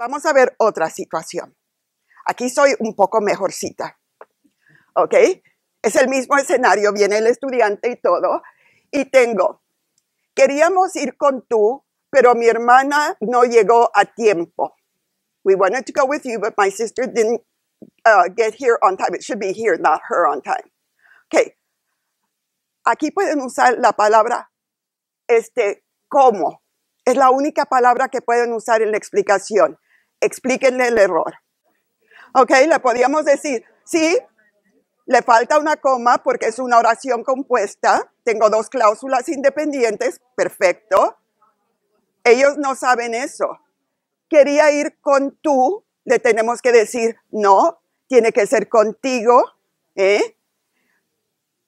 Vamos a ver otra situación. Aquí soy un poco mejorcita. ¿Ok? Es el mismo escenario, viene el estudiante y todo. Y tengo, queríamos ir con tú, pero mi hermana no llegó a tiempo. We wanted to go with you, but my sister didn't uh, get here on time. It should be here, not her on time. ¿Ok? Aquí pueden usar la palabra este, ¿cómo? Es la única palabra que pueden usar en la explicación explíquenle el error. ¿Ok? Le podíamos decir, sí, le falta una coma porque es una oración compuesta, tengo dos cláusulas independientes, perfecto. Ellos no saben eso. Quería ir con tú, le tenemos que decir, no, tiene que ser contigo, ¿eh?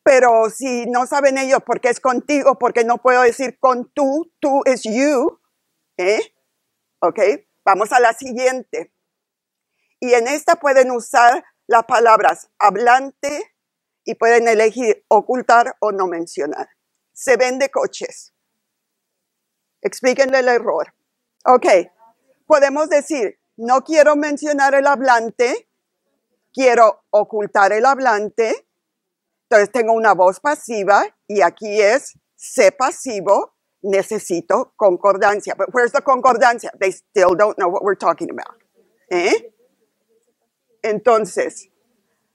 Pero si no saben ellos porque es contigo, porque no puedo decir con tú, tú es you, ¿eh? ¿Ok? Vamos a la siguiente. Y en esta pueden usar las palabras hablante y pueden elegir ocultar o no mencionar. Se vende coches. Explíquenle el error. Ok, podemos decir, no quiero mencionar el hablante, quiero ocultar el hablante. Entonces tengo una voz pasiva y aquí es sé pasivo necesito concordancia. ¿dónde está la concordancia? They still don't know what we're talking about. ¿Eh? Entonces,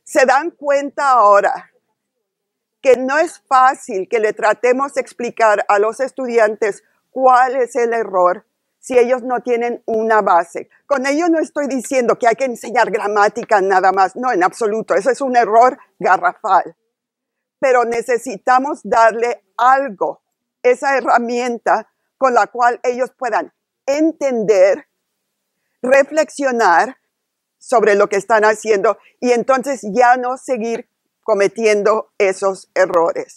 se dan cuenta ahora que no es fácil que le tratemos de explicar a los estudiantes cuál es el error si ellos no tienen una base. Con ello no estoy diciendo que hay que enseñar gramática nada más, no, en absoluto, eso es un error garrafal. Pero necesitamos darle algo esa herramienta con la cual ellos puedan entender, reflexionar sobre lo que están haciendo y entonces ya no seguir cometiendo esos errores.